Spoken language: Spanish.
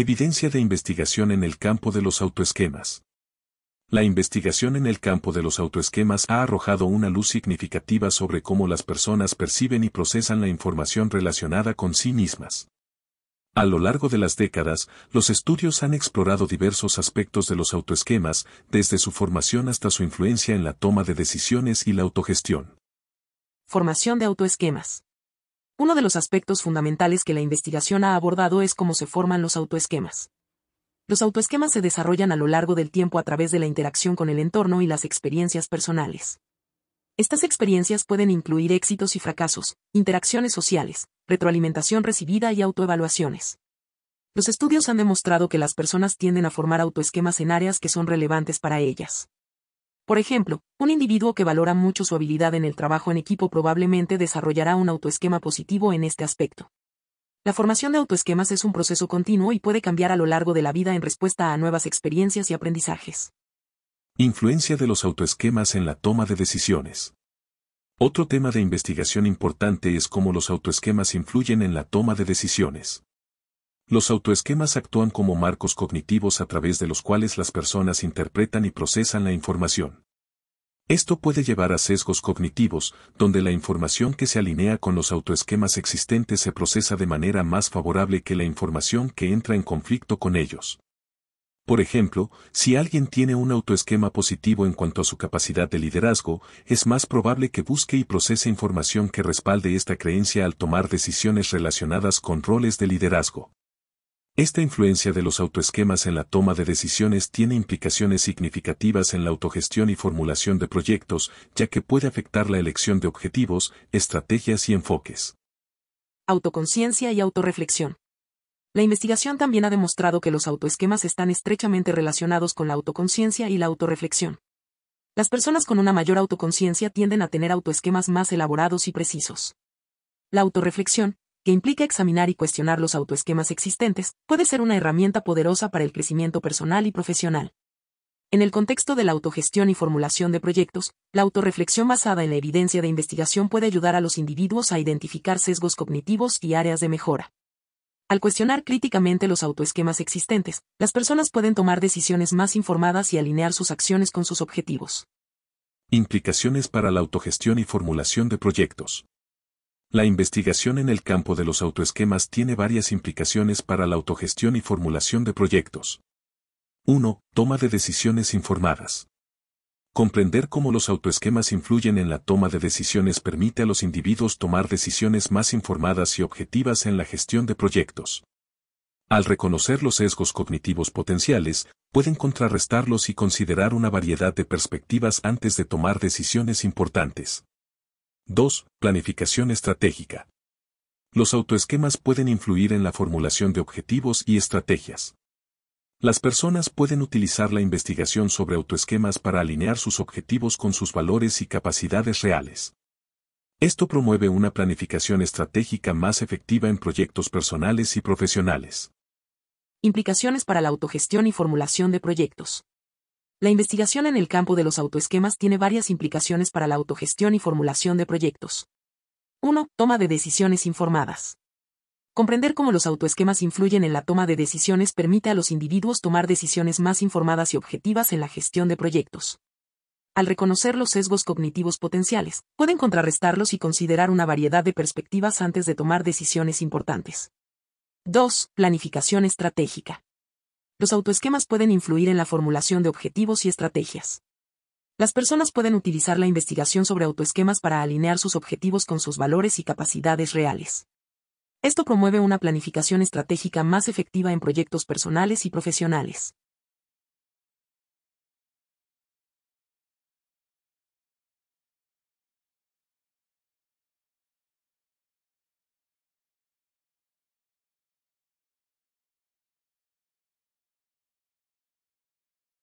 Evidencia de investigación en el campo de los autoesquemas. La investigación en el campo de los autoesquemas ha arrojado una luz significativa sobre cómo las personas perciben y procesan la información relacionada con sí mismas. A lo largo de las décadas, los estudios han explorado diversos aspectos de los autoesquemas, desde su formación hasta su influencia en la toma de decisiones y la autogestión. Formación de autoesquemas. Uno de los aspectos fundamentales que la investigación ha abordado es cómo se forman los autoesquemas. Los autoesquemas se desarrollan a lo largo del tiempo a través de la interacción con el entorno y las experiencias personales. Estas experiencias pueden incluir éxitos y fracasos, interacciones sociales, retroalimentación recibida y autoevaluaciones. Los estudios han demostrado que las personas tienden a formar autoesquemas en áreas que son relevantes para ellas. Por ejemplo, un individuo que valora mucho su habilidad en el trabajo en equipo probablemente desarrollará un autoesquema positivo en este aspecto. La formación de autoesquemas es un proceso continuo y puede cambiar a lo largo de la vida en respuesta a nuevas experiencias y aprendizajes. Influencia de los autoesquemas en la toma de decisiones. Otro tema de investigación importante es cómo los autoesquemas influyen en la toma de decisiones. Los autoesquemas actúan como marcos cognitivos a través de los cuales las personas interpretan y procesan la información. Esto puede llevar a sesgos cognitivos, donde la información que se alinea con los autoesquemas existentes se procesa de manera más favorable que la información que entra en conflicto con ellos. Por ejemplo, si alguien tiene un autoesquema positivo en cuanto a su capacidad de liderazgo, es más probable que busque y procese información que respalde esta creencia al tomar decisiones relacionadas con roles de liderazgo. Esta influencia de los autoesquemas en la toma de decisiones tiene implicaciones significativas en la autogestión y formulación de proyectos, ya que puede afectar la elección de objetivos, estrategias y enfoques. Autoconciencia y autorreflexión. La investigación también ha demostrado que los autoesquemas están estrechamente relacionados con la autoconciencia y la autorreflexión. Las personas con una mayor autoconciencia tienden a tener autoesquemas más elaborados y precisos. La autorreflexión, que implica examinar y cuestionar los autoesquemas existentes, puede ser una herramienta poderosa para el crecimiento personal y profesional. En el contexto de la autogestión y formulación de proyectos, la autorreflexión basada en la evidencia de investigación puede ayudar a los individuos a identificar sesgos cognitivos y áreas de mejora. Al cuestionar críticamente los autoesquemas existentes, las personas pueden tomar decisiones más informadas y alinear sus acciones con sus objetivos. Implicaciones para la autogestión y formulación de proyectos. La investigación en el campo de los autoesquemas tiene varias implicaciones para la autogestión y formulación de proyectos. 1. Toma de decisiones informadas. Comprender cómo los autoesquemas influyen en la toma de decisiones permite a los individuos tomar decisiones más informadas y objetivas en la gestión de proyectos. Al reconocer los sesgos cognitivos potenciales, pueden contrarrestarlos y considerar una variedad de perspectivas antes de tomar decisiones importantes. 2. Planificación estratégica. Los autoesquemas pueden influir en la formulación de objetivos y estrategias. Las personas pueden utilizar la investigación sobre autoesquemas para alinear sus objetivos con sus valores y capacidades reales. Esto promueve una planificación estratégica más efectiva en proyectos personales y profesionales. Implicaciones para la autogestión y formulación de proyectos. La investigación en el campo de los autoesquemas tiene varias implicaciones para la autogestión y formulación de proyectos. 1. Toma de decisiones informadas. Comprender cómo los autoesquemas influyen en la toma de decisiones permite a los individuos tomar decisiones más informadas y objetivas en la gestión de proyectos. Al reconocer los sesgos cognitivos potenciales, pueden contrarrestarlos y considerar una variedad de perspectivas antes de tomar decisiones importantes. 2. Planificación estratégica los autoesquemas pueden influir en la formulación de objetivos y estrategias. Las personas pueden utilizar la investigación sobre autoesquemas para alinear sus objetivos con sus valores y capacidades reales. Esto promueve una planificación estratégica más efectiva en proyectos personales y profesionales.